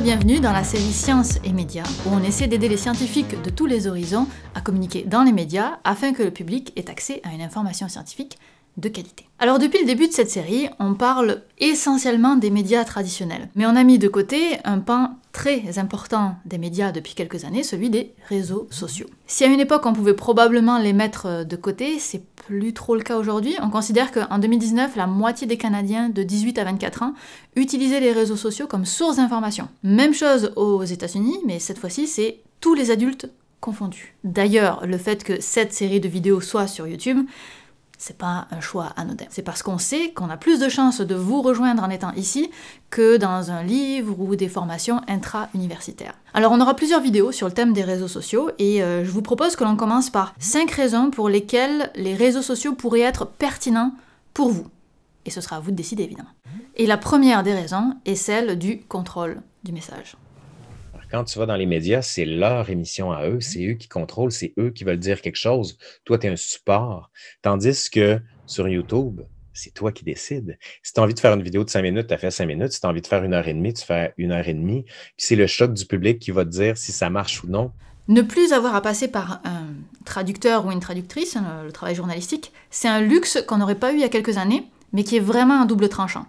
bienvenue dans la série Sciences et médias, où on essaie d'aider les scientifiques de tous les horizons à communiquer dans les médias afin que le public ait accès à une information scientifique de qualité. Alors depuis le début de cette série, on parle essentiellement des médias traditionnels, mais on a mis de côté un pan très important des médias depuis quelques années, celui des réseaux sociaux. Si à une époque on pouvait probablement les mettre de côté, c'est plus trop le cas aujourd'hui. On considère qu'en 2019, la moitié des Canadiens de 18 à 24 ans utilisaient les réseaux sociaux comme source d'information. Même chose aux États-Unis, mais cette fois-ci, c'est tous les adultes confondus. D'ailleurs, le fait que cette série de vidéos soit sur YouTube, c'est pas un choix anodin. C'est parce qu'on sait qu'on a plus de chances de vous rejoindre en étant ici que dans un livre ou des formations intra-universitaires. Alors on aura plusieurs vidéos sur le thème des réseaux sociaux et euh, je vous propose que l'on commence par 5 raisons pour lesquelles les réseaux sociaux pourraient être pertinents pour vous. Et ce sera à vous de décider évidemment. Et la première des raisons est celle du contrôle du message. Quand tu vas dans les médias, c'est leur émission à eux, mmh. c'est eux qui contrôlent, c'est eux qui veulent dire quelque chose. Toi, tu es un support. Tandis que sur YouTube, c'est toi qui décides. Si tu as envie de faire une vidéo de cinq minutes, tu as fait cinq minutes. Si tu as envie de faire une heure et demie, tu fais une heure et demie. Puis c'est le choc du public qui va te dire si ça marche ou non. Ne plus avoir à passer par un traducteur ou une traductrice, hein, le travail journalistique, c'est un luxe qu'on n'aurait pas eu il y a quelques années, mais qui est vraiment un double tranchant.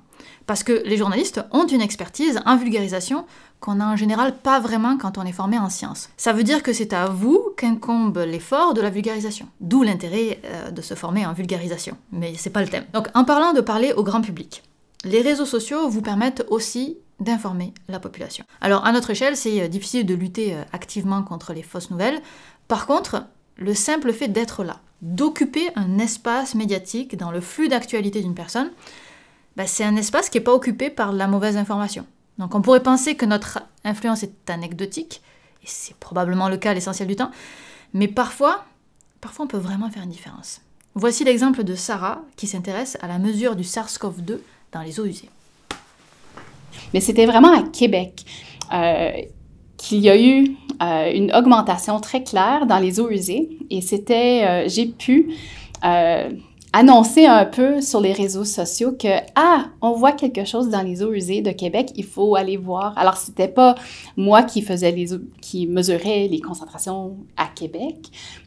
Parce que les journalistes ont une expertise, en vulgarisation, qu'on n'a en général pas vraiment quand on est formé en sciences. Ça veut dire que c'est à vous qu'incombe l'effort de la vulgarisation. D'où l'intérêt euh, de se former en vulgarisation. Mais c'est pas le thème. Donc en parlant de parler au grand public, les réseaux sociaux vous permettent aussi d'informer la population. Alors à notre échelle, c'est euh, difficile de lutter euh, activement contre les fausses nouvelles. Par contre, le simple fait d'être là, d'occuper un espace médiatique dans le flux d'actualité d'une personne, bah, c'est un espace qui n'est pas occupé par la mauvaise information. Donc on pourrait penser que notre influence est anecdotique, et c'est probablement le cas l'essentiel du temps, mais parfois, parfois on peut vraiment faire une différence. Voici l'exemple de Sarah qui s'intéresse à la mesure du SARS-CoV-2 dans les eaux usées. Mais c'était vraiment à Québec euh, qu'il y a eu euh, une augmentation très claire dans les eaux usées et c'était, euh, j'ai pu annoncer un peu sur les réseaux sociaux que ah, on voit quelque chose dans les eaux usées de Québec, il faut aller voir. Alors c'était pas moi qui faisais les qui mesurait les concentrations à Québec,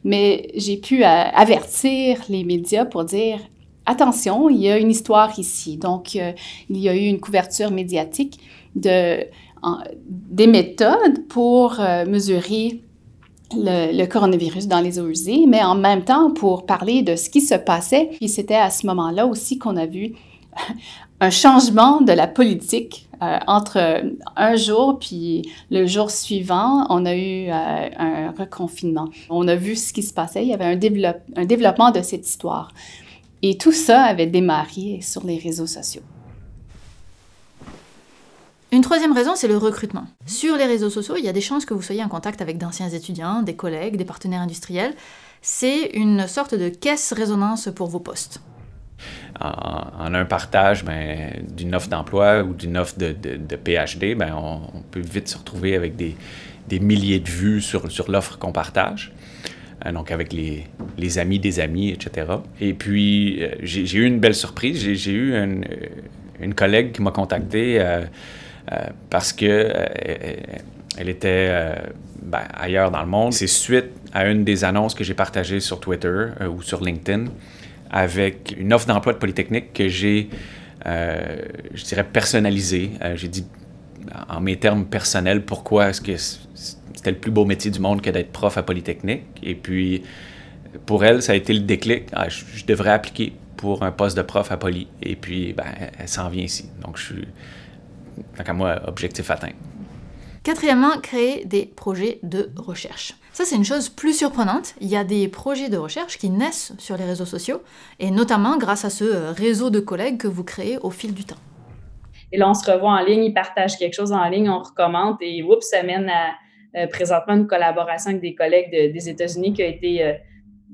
mais j'ai pu euh, avertir les médias pour dire attention, il y a une histoire ici. Donc euh, il y a eu une couverture médiatique de des méthodes pour euh, mesurer le, coronavirus dans les eaux usées, mais en même temps pour parler de ce qui se passait. Puis c'était à ce moment-là aussi qu'on a vu un changement de la politique euh, entre un jour puis le jour suivant, on a eu euh, un reconfinement. On a vu ce qui se passait. Il y avait un développement de cette histoire. Et tout ça avait démarré sur les réseaux sociaux. Une troisième raison, c'est le recrutement. Sur les réseaux sociaux, il y a des chances que vous soyez en contact avec d'anciens étudiants, des collègues, des partenaires industriels. C'est une sorte de caisse résonance pour vos postes. En, un partage ben, d'une offre d'emploi ou d'une offre de, PhD, ben, on, peut vite se retrouver avec des, milliers de vues sur, l'offre qu'on partage euh, donc avec les, les, amis des amis, etc. Et puis, euh, j'ai eu une belle surprise. J'ai eu euh, une, collègue qui m'a contacté. Euh, parce que euh, euh, elle était ben, ailleurs dans le monde. C'est suite à une des annonces que j'ai partagées sur Twitter ou sur LinkedIn avec une offre d'emploi de Polytechnique que j'ai, je dirais, personnalisée. j'ai dit en mes termes personnels pourquoi est-ce que c'était le plus beau métier du monde que d'être prof à Polytechnique. Et puis, pour elle, ça a été le déclic. Ah, je, devrais appliquer pour un poste de prof à Poly. Et puis, ben, elle s'en vient ici. Donc, je suis donc, à moi, objectif atteint. Quatrièmement, créer des projets de recherche. Ça, c'est une chose plus surprenante. Il y a des projets de recherche qui naissent sur les réseaux sociaux, et notamment grâce à ce euh, réseau de collègues que vous créez au fil du temps. Et là, on se revoit en ligne, ils partagent quelque chose en ligne, on recommande, et oups, ça mène à euh, présentement une collaboration avec des collègues des États-Unis qui a été... Euh,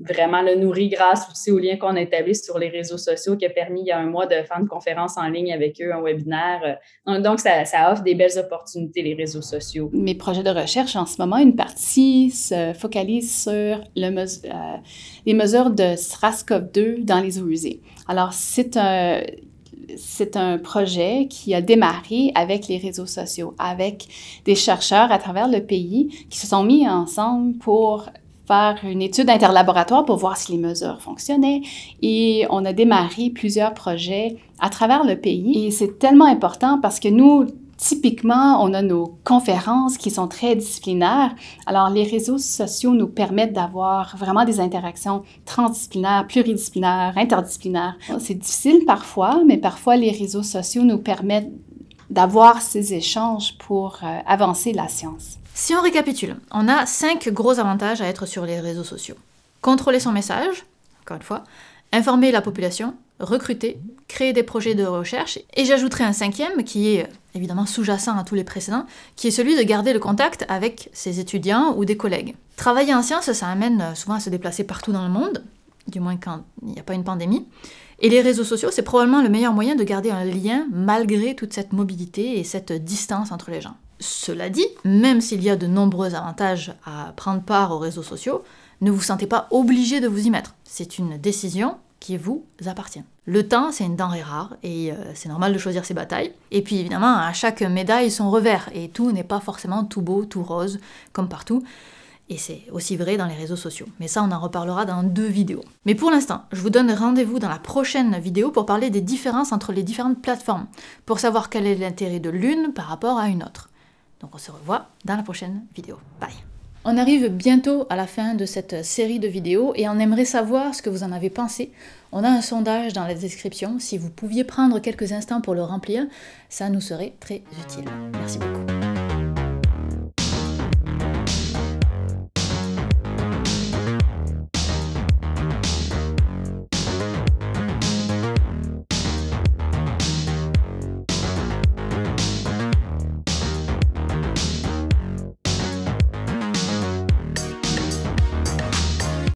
vraiment le nourrit grâce aussi aux liens qu'on a établis sur les réseaux sociaux qui a permis il y a un mois de faire une conférence en ligne avec eux, un webinaire. Euh, donc, ça, ça offre des belles opportunités, les réseaux sociaux. Mes projets de recherche en ce moment, une partie se focalise sur le euh, les mesures de sras 2 dans les eaux usées. Alors, c'est un c'est un projet qui a démarré avec les réseaux sociaux, avec des chercheurs à travers le pays qui se sont mis ensemble pour faire une étude interlaboratoire pour voir si les mesures fonctionnaient et on a démarré plusieurs projets à travers le pays et c'est tellement important parce que nous, Typiquement, on a nos conférences qui sont très disciplinaires. Alors, les réseaux sociaux nous permettent d'avoir vraiment des interactions transdisciplinaires, pluridisciplinaires, interdisciplinaires. C'est difficile parfois, mais parfois les réseaux sociaux nous permettent d'avoir ces échanges pour euh, avancer la science. Si on récapitule, on a cinq gros avantages à être sur les réseaux sociaux. Contrôler son message, encore une fois, informer la population, recruter, créer des projets de recherche, et j'ajouterai un cinquième qui est évidemment sous-jacent à tous les précédents, qui est celui de garder le contact avec ses étudiants ou des collègues. Travailler en science, ça amène souvent à se déplacer partout dans le monde, du moins quand il n'y a pas une pandémie, et les réseaux sociaux, c'est probablement le meilleur moyen de garder un lien malgré toute cette mobilité et cette distance entre les gens. Cela dit, même s'il y a de nombreux avantages à prendre part aux réseaux sociaux, ne vous sentez pas obligé de vous y mettre. C'est une décision qui vous appartient. Le temps, c'est une denrée rare et euh, c'est normal de choisir ses batailles. Et puis évidemment, à chaque médaille, son revers et tout n'est pas forcément tout beau, tout rose, comme partout. Et c'est aussi vrai dans les réseaux sociaux. Mais ça, on en reparlera dans deux vidéos. Mais pour l'instant, je vous donne rendez-vous dans la prochaine vidéo pour parler des différences entre les différentes plateformes, pour savoir quel est l'intérêt de l'une par rapport à une autre. Donc on se revoit dans la prochaine vidéo. Bye on arrive bientôt à la fin de cette série de vidéos et on aimerait savoir ce que vous en avez pensé. On a un sondage dans la description, si vous pouviez prendre quelques instants pour le remplir, ça nous serait très utile. Merci beaucoup.